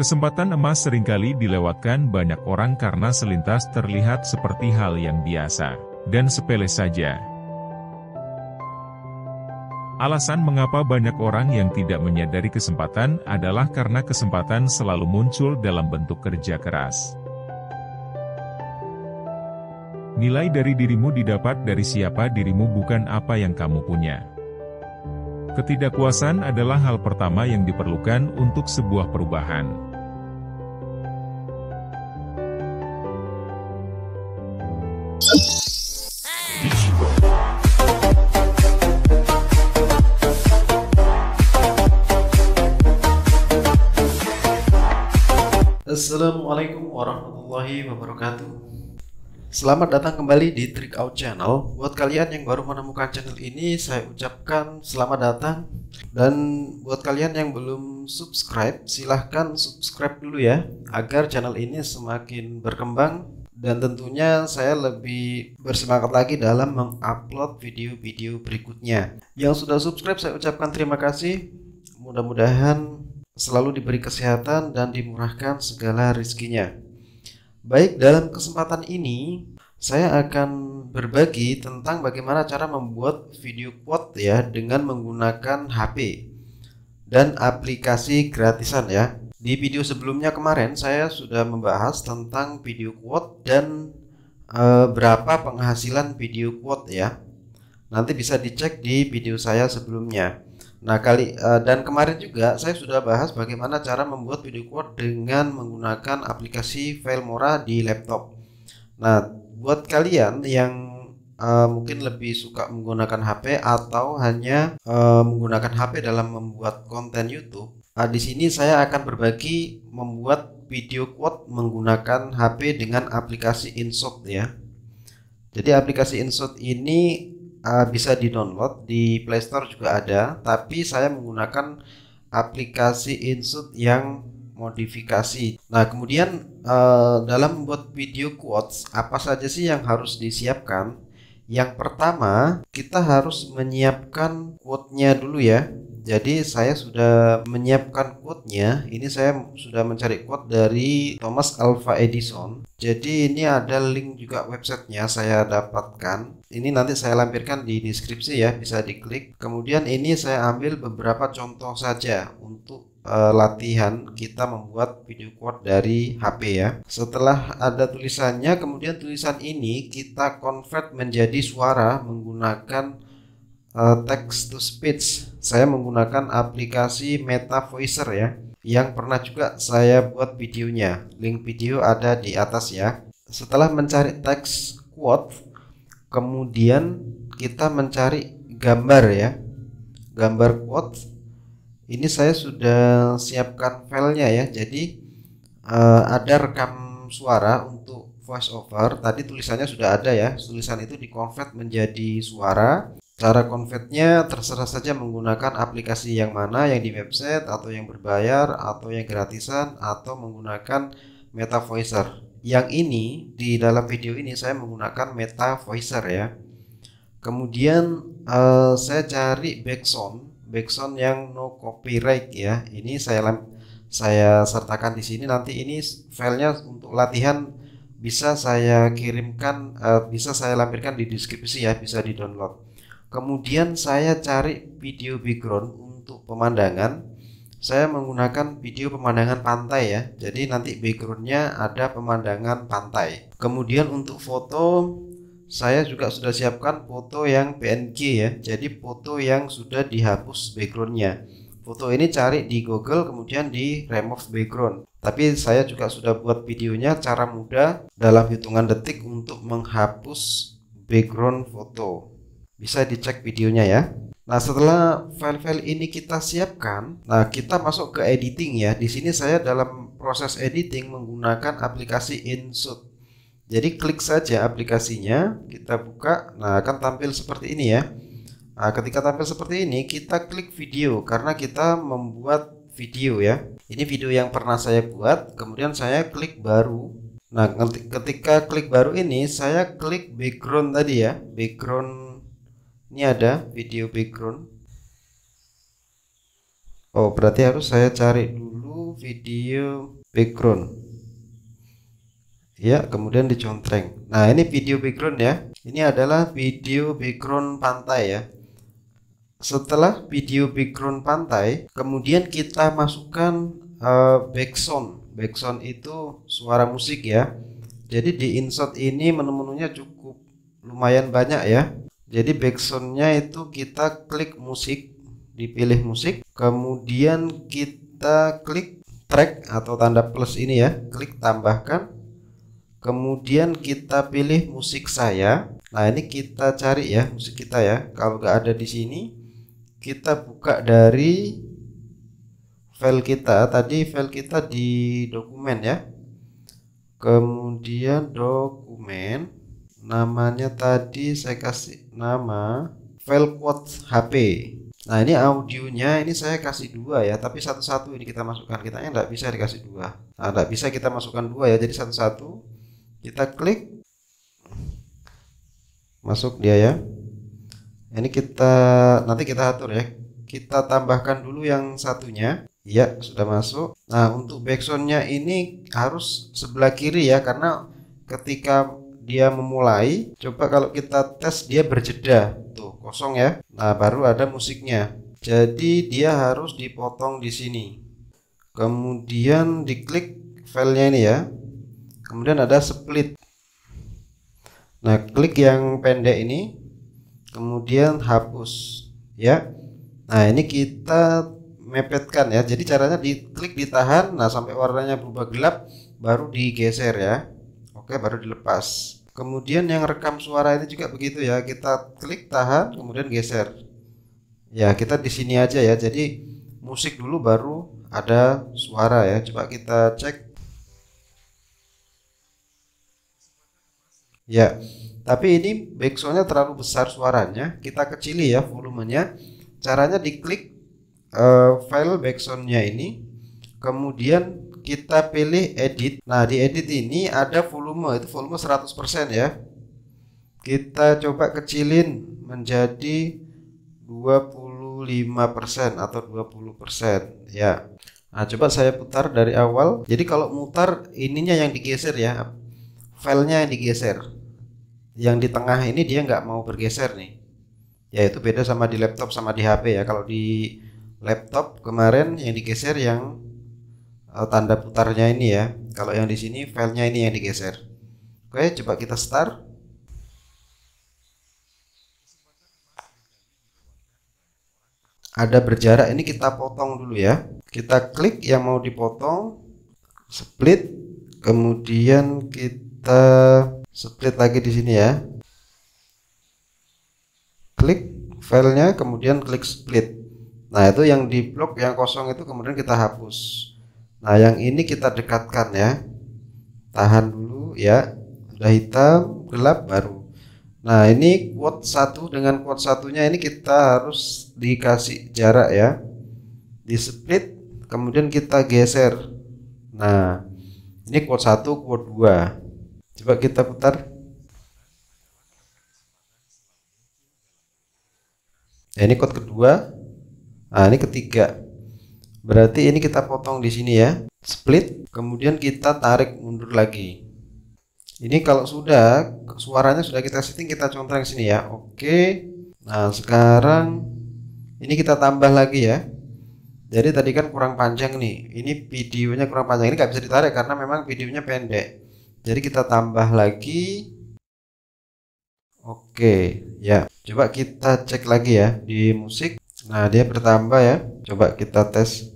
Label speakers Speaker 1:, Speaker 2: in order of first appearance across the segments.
Speaker 1: Kesempatan emas seringkali dilewatkan banyak orang karena selintas terlihat seperti hal yang biasa, dan sepele saja. Alasan mengapa banyak orang yang tidak menyadari kesempatan adalah karena kesempatan selalu muncul dalam bentuk kerja keras. Nilai dari dirimu didapat dari siapa dirimu bukan apa yang kamu punya. Ketidakpuasan adalah hal pertama yang diperlukan untuk sebuah perubahan.
Speaker 2: Assalamualaikum warahmatullahi wabarakatuh Selamat datang kembali di Trick Out Channel Buat kalian yang baru menemukan channel ini Saya ucapkan selamat datang Dan buat kalian yang belum subscribe Silahkan subscribe dulu ya Agar channel ini semakin berkembang dan tentunya saya lebih bersemangat lagi dalam mengupload video-video berikutnya. Yang sudah subscribe saya ucapkan terima kasih. Mudah-mudahan selalu diberi kesehatan dan dimurahkan segala rezekinya. Baik, dalam kesempatan ini saya akan berbagi tentang bagaimana cara membuat video quote ya dengan menggunakan HP dan aplikasi gratisan ya. Di video sebelumnya kemarin saya sudah membahas tentang video quote dan e, berapa penghasilan video quote ya. Nanti bisa dicek di video saya sebelumnya. Nah, kali e, dan kemarin juga saya sudah bahas bagaimana cara membuat video quote dengan menggunakan aplikasi Filmora di laptop. Nah, buat kalian yang e, mungkin lebih suka menggunakan HP atau hanya e, menggunakan HP dalam membuat konten YouTube Nah, di sini saya akan berbagi membuat video quote menggunakan HP dengan aplikasi InShot ya. Jadi aplikasi InShot ini uh, bisa di-download di Play Store juga ada, tapi saya menggunakan aplikasi InShot yang modifikasi. Nah, kemudian uh, dalam membuat video quotes apa saja sih yang harus disiapkan? Yang pertama, kita harus menyiapkan quote-nya dulu ya jadi saya sudah menyiapkan quote-nya. Ini saya sudah mencari quote dari Thomas Alva Edison. Jadi ini ada link juga websitenya saya dapatkan. Ini nanti saya lampirkan di deskripsi ya, bisa diklik. Kemudian ini saya ambil beberapa contoh saja untuk eh, latihan kita membuat video quote dari HP ya. Setelah ada tulisannya, kemudian tulisan ini kita convert menjadi suara menggunakan Eh, text to speech. Saya menggunakan aplikasi Meta Voicer ya, yang pernah juga saya buat videonya. Link video ada di atas ya. Setelah mencari text quote, kemudian kita mencari gambar ya. Gambar quote. Ini saya sudah siapkan filenya ya. Jadi uh, ada rekam suara untuk voice over. Tadi tulisannya sudah ada ya. Tulisan itu di convert menjadi suara Cara convertnya terserah saja menggunakan aplikasi yang mana yang di website atau yang berbayar atau yang gratisan atau menggunakan Meta Voicer. Yang ini di dalam video ini saya menggunakan Meta Voicer ya. Kemudian uh, saya cari backsound, backsound yang no copyright ya. Ini saya saya sertakan di sini nanti ini filenya untuk latihan bisa saya kirimkan uh, bisa saya lampirkan di deskripsi ya bisa di download Kemudian saya cari video background untuk pemandangan. Saya menggunakan video pemandangan pantai ya. Jadi nanti backgroundnya ada pemandangan pantai. Kemudian untuk foto saya juga sudah siapkan foto yang PNG ya. Jadi foto yang sudah dihapus backgroundnya. Foto ini cari di Google kemudian di remove background. Tapi saya juga sudah buat videonya cara mudah dalam hitungan detik untuk menghapus background foto bisa dicek videonya ya Nah setelah file-file ini kita siapkan, nah kita masuk ke editing ya. Di sini saya dalam proses editing menggunakan aplikasi InShot. Jadi klik saja aplikasinya, kita buka, nah akan tampil seperti ini ya. Nah, ketika tampil seperti ini, kita klik video karena kita membuat video ya. Ini video yang pernah saya buat, kemudian saya klik baru. Nah, ketika klik baru ini, saya klik background tadi ya, background ini ada video background. Oh, berarti harus saya cari dulu video background. Ya, kemudian dicontreng. Nah, ini video background ya. Ini adalah video background pantai ya. Setelah video background pantai, kemudian kita masukkan uh, eh, background. Background itu suara musik ya. Jadi di insert ini menu-menunya cukup lumayan banyak ya. Jadi backsoundnya itu kita klik musik, dipilih musik, kemudian kita klik track atau tanda plus ini ya, klik tambahkan, kemudian kita pilih musik saya. Nah ini kita cari ya musik kita ya. Kalau nggak ada di sini, kita buka dari file kita. Tadi file kita di dokumen ya. Kemudian dokumen, namanya tadi saya kasih nama file quote HP. Nah ini audionya ini saya kasih dua ya, tapi satu-satu ini kita masukkan. Kita nggak bisa dikasih dua. Nah nggak bisa kita masukkan dua ya, jadi satu-satu kita klik masuk dia ya. Ini kita nanti kita atur ya. Kita tambahkan dulu yang satunya. ya sudah masuk. Nah untuk backsoundnya ini harus sebelah kiri ya, karena ketika dia memulai coba kalau kita tes dia berjeda tuh kosong ya nah baru ada musiknya jadi dia harus dipotong di sini kemudian diklik filenya ini ya kemudian ada split nah klik yang pendek ini kemudian hapus ya nah ini kita mepetkan ya jadi caranya diklik ditahan nah sampai warnanya berubah gelap baru digeser ya oke baru dilepas Kemudian yang rekam suara itu juga begitu ya, kita klik tahan kemudian geser. Ya, kita di sini aja ya. Jadi musik dulu baru ada suara ya. Coba kita cek. Ya. Tapi ini backsoundnya terlalu besar suaranya, kita kecili ya volumenya. Caranya diklik uh, file backsoundnya ini, kemudian kita pilih edit. Nah, di edit ini ada volume, itu volume 100% ya. Kita coba kecilin menjadi 25% atau 20% ya. Nah, coba saya putar dari awal. Jadi kalau mutar ininya yang digeser ya. Filenya yang digeser. Yang di tengah ini dia nggak mau bergeser nih. Ya itu beda sama di laptop sama di HP ya. Kalau di laptop kemarin yang digeser yang Eh, tanda putarnya ini ya. Kalau yang di sini filenya ini yang digeser. Oke, coba kita start. Ada berjarak ini kita potong dulu ya. Kita klik yang mau dipotong, split, kemudian kita split lagi di sini ya. Klik filenya, kemudian klik split. Nah itu yang di blok yang kosong itu kemudian kita hapus. Nah, yang ini kita dekatkan ya. Tahan dulu ya. Sudah hitam, gelap baru. Nah, ini quad satu dengan quad satunya ini kita harus dikasih jarak ya. Di split kemudian kita geser. Nah, ini quad satu, quad dua. Coba kita putar. Nah, ini quad kedua. Nah, ini ketiga. Berarti ini kita potong di sini ya. Split, kemudian kita tarik mundur lagi. Ini kalau sudah suaranya sudah kita setting kita contreng sini ya. Oke. Nah, sekarang ini kita tambah lagi ya. Jadi tadi kan kurang panjang nih. Ini videonya kurang panjang. Ini nggak bisa ditarik karena memang videonya pendek. Jadi kita tambah lagi. Oke, ya. Coba kita cek lagi ya di musik. Nah, dia bertambah ya. Coba kita tes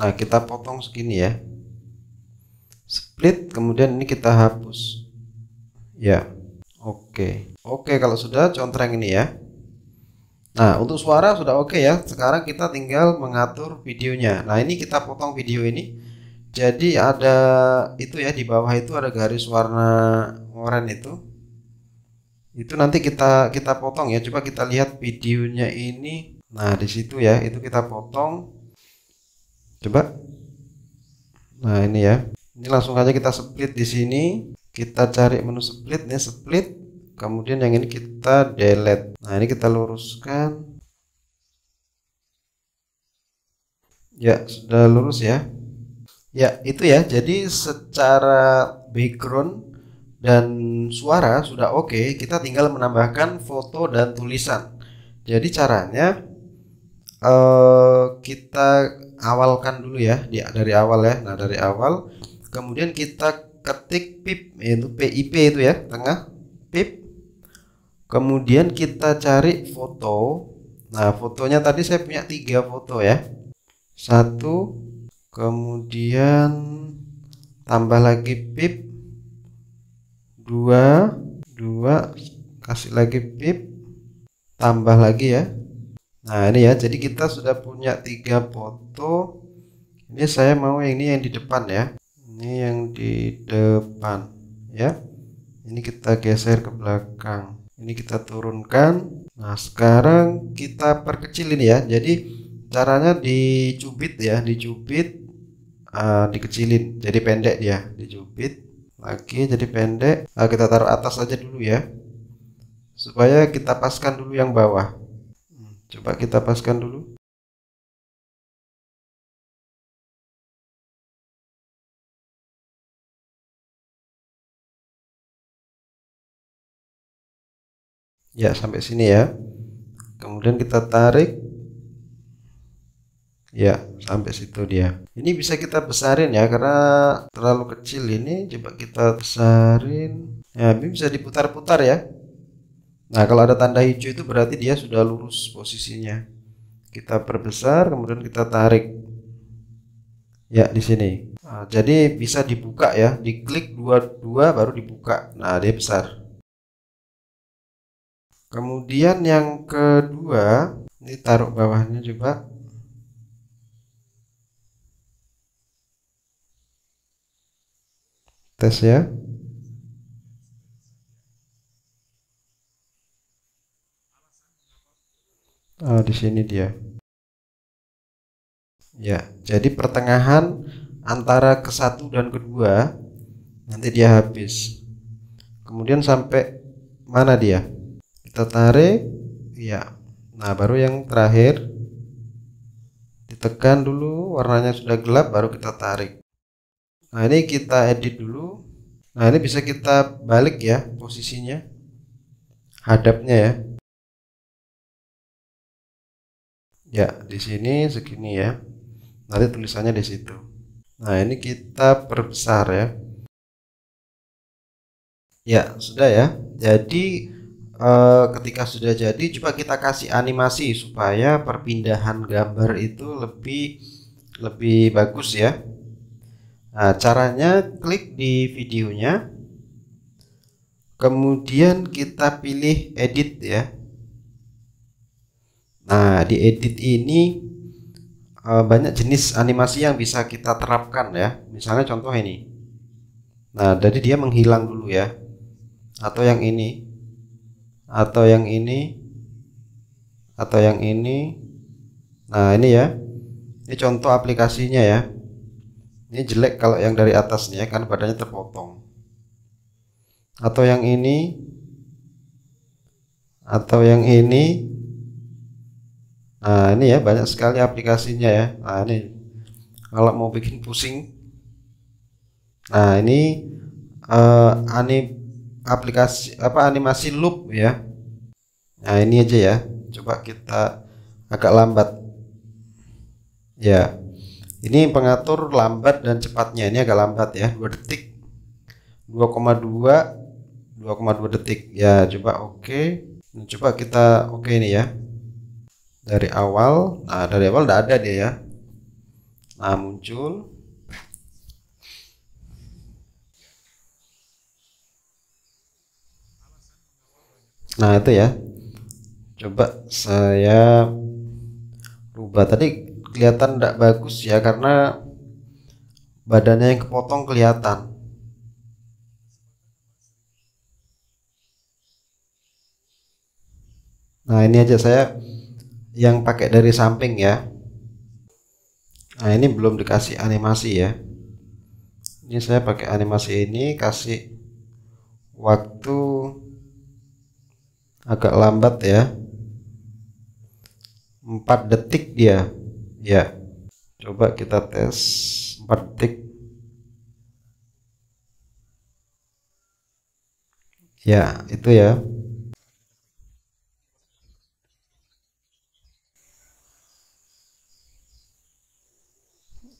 Speaker 2: Nah, kita potong segini ya. Split, kemudian ini kita hapus. Ya, oke. Okay. Oke, okay, kalau sudah contreng ini ya. Nah, untuk suara sudah oke okay ya. Sekarang kita tinggal mengatur videonya. Nah, ini kita potong video ini. Jadi ada itu ya di bawah itu ada garis warna oranye itu. Itu nanti kita kita potong ya. Coba kita lihat videonya ini. Nah, di situ ya, itu kita potong Coba. Nah, ini ya. Ini langsung aja kita split di sini. Kita cari menu split nih, ya, split. Kemudian yang ini kita delete. Nah, ini kita luruskan. Ya, sudah lurus ya. Ya, itu ya. Jadi secara background dan suara sudah oke, okay. kita tinggal menambahkan foto dan tulisan. Jadi caranya uh, kita awalkan dulu ya di, dari awal ya nah dari awal kemudian kita ketik pip yaitu pip itu ya tengah pip kemudian kita cari foto nah fotonya tadi saya punya tiga foto ya satu kemudian tambah lagi pip dua dua kasih lagi pip tambah lagi ya Nah ini ya, jadi kita sudah punya tiga foto. Ini saya mau yang ini yang di depan ya. Ini yang di depan ya. Ini kita geser ke belakang. Ini kita turunkan. Nah sekarang kita perkecil ini ya. Jadi caranya dicubit ya, dicubit, uh, dikecilin. Jadi pendek ya, dicubit lagi jadi pendek. Nah, kita taruh atas aja dulu ya,
Speaker 1: supaya kita paskan dulu yang bawah Coba kita paskan dulu. Ya, sampai sini ya. Kemudian kita tarik.
Speaker 2: Ya, sampai situ dia. Ini bisa kita besarin ya karena terlalu kecil ini. Coba kita besarin. Ya, ini bisa diputar-putar ya. Nah, kalau ada tanda hijau itu berarti dia sudah lurus posisinya. Kita perbesar, kemudian kita tarik. Ya, di sini. Nah, jadi bisa dibuka ya, diklik dua-dua baru dibuka. Nah, dia besar. Kemudian yang kedua, ini taruh bawahnya coba. Tes ya. Oh, di sini dia. Ya, jadi pertengahan antara ke satu dan kedua nanti dia habis. Kemudian sampai mana dia? Kita tarik, ya. Nah, baru yang terakhir ditekan dulu, warnanya sudah gelap baru kita tarik. Nah, ini kita edit dulu. Nah, ini bisa kita balik ya posisinya. Hadapnya ya. Ya, di sini segini ya. Nanti tulisannya di situ. Nah, ini kita perbesar ya. Ya, sudah ya. Jadi e, ketika sudah jadi coba kita kasih animasi supaya perpindahan gambar itu lebih lebih bagus ya. Nah, caranya klik di videonya. Kemudian kita pilih edit ya diedit ini uh, banyak jenis animasi yang bisa kita terapkan ya misalnya contoh ini nah jadi dia menghilang dulu ya atau yang ini atau yang ini atau yang ini nah ini ya ini contoh aplikasinya ya ini jelek kalau yang dari atasnya kan badannya terpotong atau yang ini atau yang ini Nah ini ya banyak sekali aplikasinya ya. Nah ini kalau mau bikin pusing. Nah ini uh, eh, anim aplikasi apa animasi loop ya. Nah ini aja ya. Coba kita agak lambat. Ya ini pengatur lambat dan cepatnya ini agak lambat ya 2 detik 2,2 2,2 detik ya coba oke okay. coba kita oke okay ini ya dari awal nah dari awal tidak ada dia ya nah muncul nah itu ya coba saya rubah tadi kelihatan tidak bagus ya karena badannya yang kepotong kelihatan Nah ini aja saya yang pakai dari samping ya nah ini belum dikasih animasi ya ini saya pakai animasi ini kasih waktu agak lambat ya 4 detik dia ya coba kita tes 4 detik ya itu ya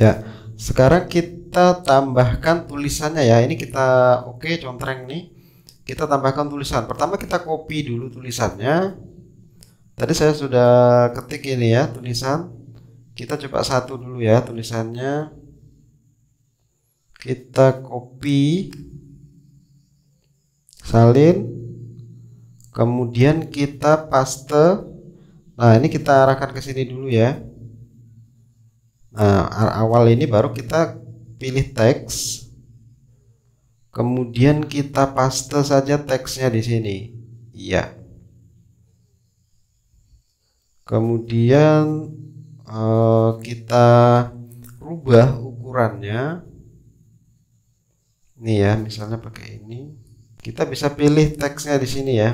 Speaker 2: Ya, sekarang kita tambahkan tulisannya ya. Ini kita oke okay, contreng nih. Kita tambahkan tulisan. Pertama kita copy dulu tulisannya. Tadi saya sudah ketik ini ya tulisan. Kita coba satu dulu ya tulisannya. Kita copy, salin, kemudian kita paste. Nah ini kita arahkan ke sini dulu ya. Nah, awal ini baru kita pilih teks. Kemudian kita paste saja teksnya di sini. Iya. Kemudian eh, kita rubah ukurannya. Ini ya, misalnya pakai ini. Kita bisa pilih teksnya di sini ya.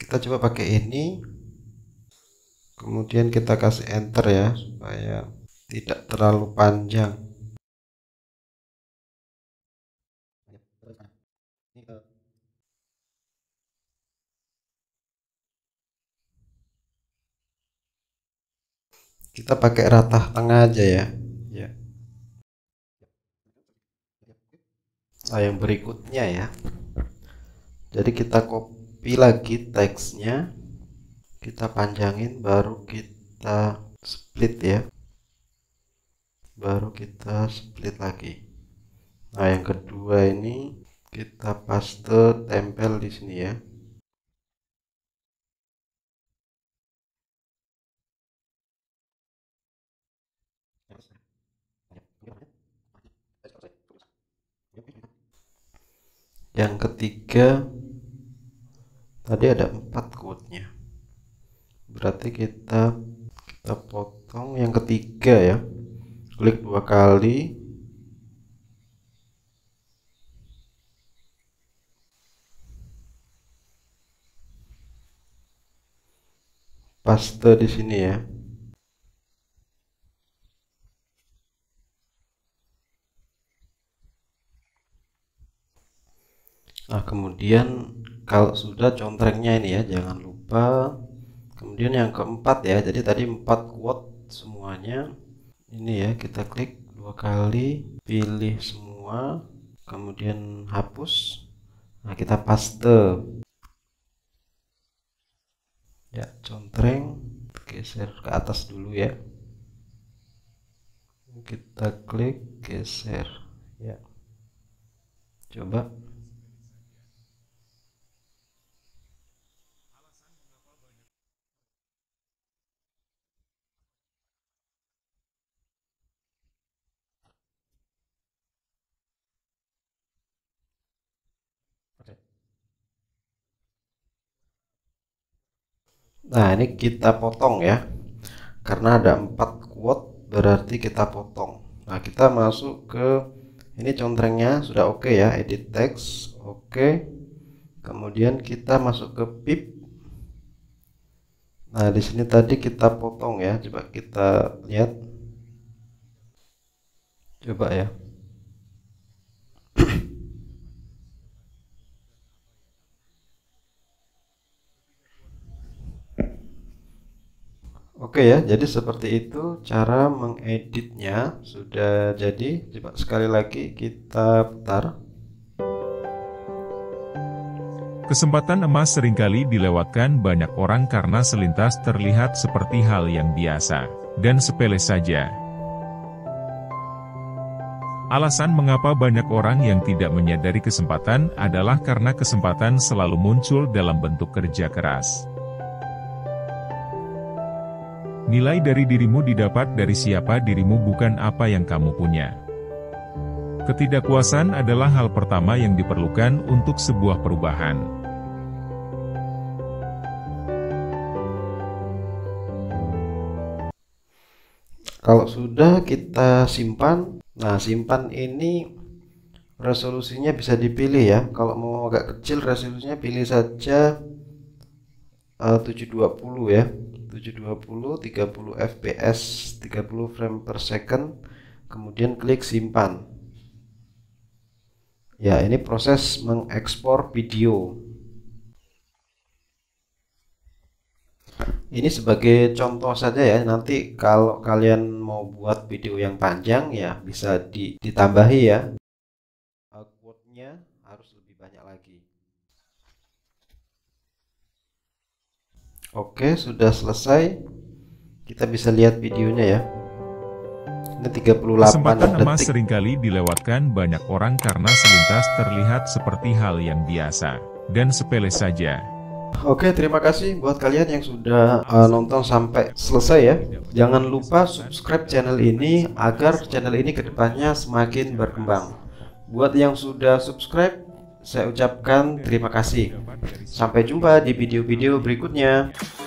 Speaker 2: Kita coba pakai ini kemudian kita kasih enter ya supaya tidak terlalu panjang kita pakai rata tengah aja ya ya nah yang berikutnya ya jadi kita copy lagi teksnya kita panjangin baru kita split ya baru kita split lagi nah yang kedua ini kita paste tempel di sini ya yang ketiga tadi ada empat quote-nya berarti kita kita potong yang ketiga ya klik dua kali paste di sini ya Nah, kemudian kalau sudah contrengnya ini ya, jangan lupa kemudian yang keempat ya jadi tadi empat quote semuanya ini ya kita klik dua kali pilih semua kemudian hapus nah kita paste ya contreng geser ke atas dulu ya kita klik geser ya coba Nah ini kita potong ya karena ada empat quote berarti kita potong. Nah kita masuk ke ini contrengnya sudah oke okay ya edit text oke. Okay. Kemudian kita masuk ke pip. Nah di sini tadi kita potong ya coba kita lihat. Coba ya. Oke ya, jadi seperti itu cara
Speaker 1: mengeditnya sudah jadi. Coba sekali lagi kita putar. Kesempatan emas seringkali dilewatkan banyak orang karena selintas terlihat seperti hal yang biasa dan sepele saja. Alasan mengapa banyak orang yang tidak menyadari kesempatan adalah karena kesempatan selalu muncul dalam bentuk kerja keras. Nilai dari dirimu didapat dari siapa dirimu bukan apa yang kamu punya. Ketidakpuasan adalah hal pertama yang diperlukan untuk sebuah perubahan. Kalau
Speaker 2: sudah kita simpan, nah simpan ini resolusinya bisa dipilih ya. Kalau mau agak kecil resolusinya pilih saja eh, uh, 720 ya. 720 30 fps 30 frame per second kemudian klik simpan ya ini proses mengekspor video ini sebagai contoh saja ya nanti kalau kalian mau buat video yang panjang ya bisa ditambahi ya Oke, sudah selesai. Kita bisa lihat videonya ya. Ini 38 Kesempatan detik. emas
Speaker 1: seringkali dilewatkan banyak orang karena selintas terlihat seperti hal yang biasa dan sepele saja.
Speaker 2: Oke, terima kasih buat kalian yang
Speaker 1: sudah uh, nonton sampai selesai ya. Jangan lupa subscribe channel
Speaker 2: ini agar channel ini kedepannya semakin berkembang. Buat yang sudah subscribe, saya ucapkan terima kasih. Sampai jumpa di video-video berikutnya.